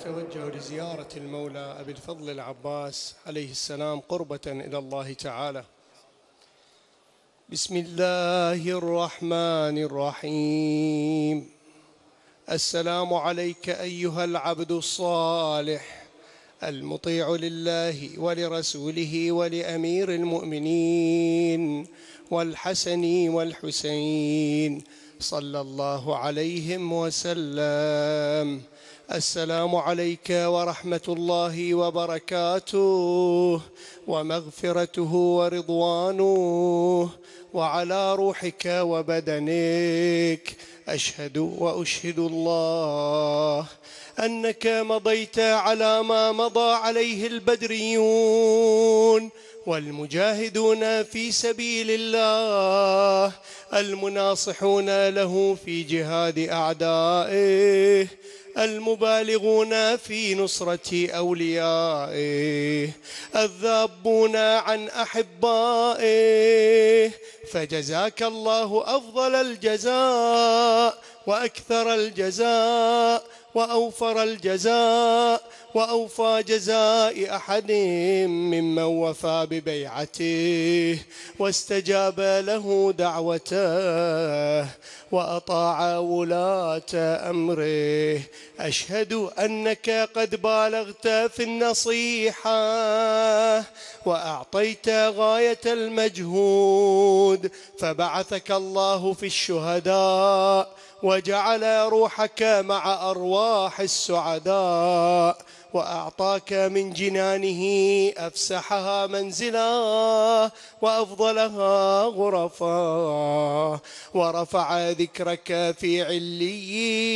نتوجه لزيارة المولى أبي الفضل العباس عليه السلام قربة إلى الله تعالى بسم الله الرحمن الرحيم السلام عليك أيها العبد الصالح المطيع لله ولرسوله ولأمير المؤمنين والحسن والحسين صلى الله عليهم وسلم السلام عليك ورحمة الله وبركاته ومغفرته ورضوانه وعلى روحك وبدنك أشهد وأشهد الله أنك مضيت على ما مضى عليه البدريون والمجاهدون في سبيل الله المناصحون له في جهاد أعدائه المبالغون في نصرة أوليائه الذابون عن أحبائه فجزاك الله أفضل الجزاء وأكثر الجزاء وأوفر الجزاء وأوفى جزاء أحد ممن وفى ببيعته واستجاب له دعوته وأطاع ولاة أمره أشهد أنك قد بالغت في النصيحة وأعطيت غاية المجهود فبعثك الله في الشهداء وجعل روحك مع أرواح السعداء وأعطاك من جنانه أفسحها منزلا وأفضلها غرفا ورفع ذكرك في عليين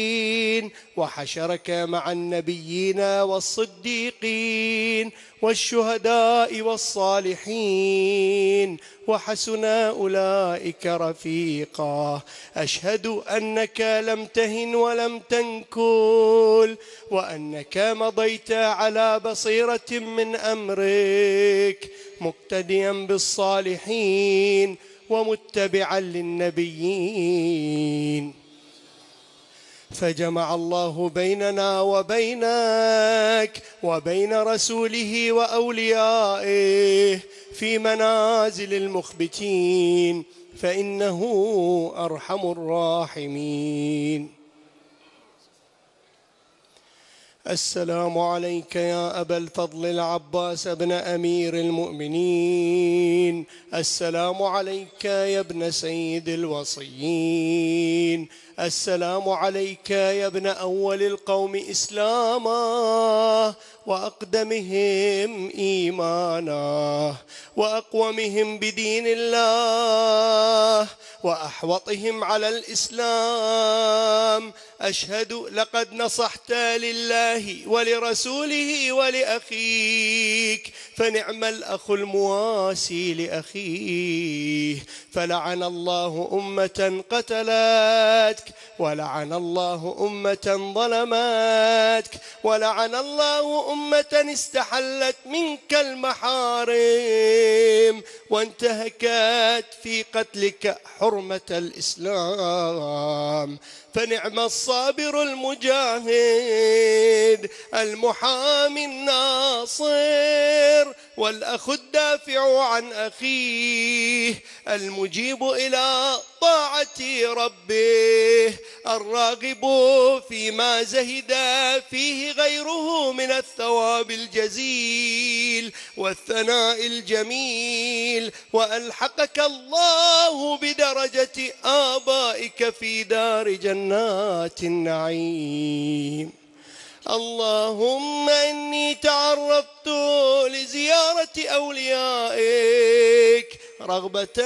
والصالحين وحشرك مع النبيين والصديقين والشهداء والصالحين وحسن اولئك رفيقا اشهد انك لم تهن ولم تنكل وانك مضيت على بصيره من امرك مقتديا بالصالحين ومتبعا للنبيين فجمع الله بيننا وبينك وبين رسوله واوليائه في منازل المخبتين فانه ارحم الراحمين السلام عليك يا أبا الفضل العباس ابن أمير المؤمنين السلام عليك يا ابن سيد الوصيين السلام عليك يا ابن أول القوم إسلاما وأقدمهم إيمانا وأقومهم بدين الله وأحوطهم على الإسلام أشهد لقد نصحت لله ولرسوله ولأخيك فنعم الأخ المواسي لأخيه فلعن الله أمة قتلتك ولعن الله أمة ظلمتك ولعن الله أمة استحلت منك المحارم وانتهكت في قتلك حرمة الإسلام فنعم الصابر المجاهد المحامي الناصر والأخ الدافع عن أخيه المجيب إلى طاعة ربه الراغب فيما زهد فيه غيره من الثواب الجزيل والثناء الجميل وألحقك الله بدرجة آبائك في دار جنات النعيم اللهم إني تعرضت لزيارة أوليائك رغبة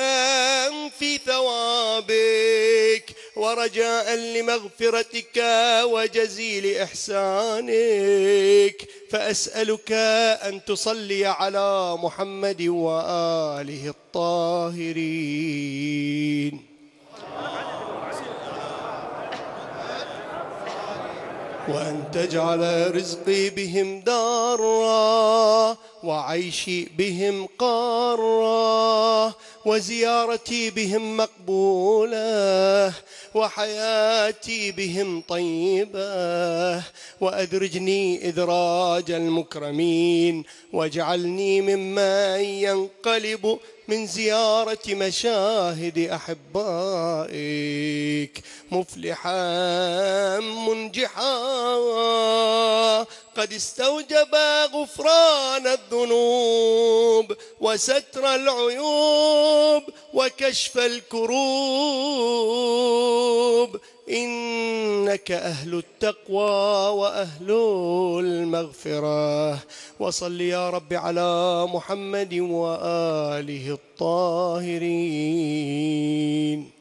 في ثوابك ورجاء لمغفرتك وجزيل إحسانك فأسألك أن تصلي على محمد وآله الطاهرين وأن تجعل رزقي بهم دارا وعيشي بهم قارا وزيارتي بهم مقبولة وحياتي بهم طيبة وأدرجني إدراج المكرمين واجعلني ممن ينقلب من زيارة مشاهد أحبائك مفلحا منجحا قد استوجب غفران الذنوب وستر العيوب وكشف الكروب انك اهل التقوى واهل المغفره وصل يا رب على محمد واله الطاهرين